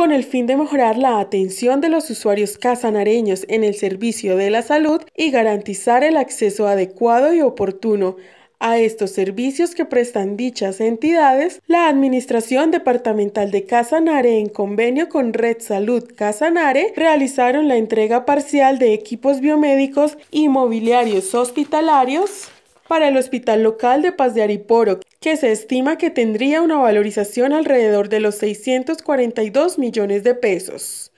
con el fin de mejorar la atención de los usuarios casanareños en el servicio de la salud y garantizar el acceso adecuado y oportuno a estos servicios que prestan dichas entidades, la Administración Departamental de Casanare, en convenio con Red Salud Casanare, realizaron la entrega parcial de equipos biomédicos y mobiliarios hospitalarios para el Hospital Local de Paz de Ariporo, que se estima que tendría una valorización alrededor de los 642 millones de pesos.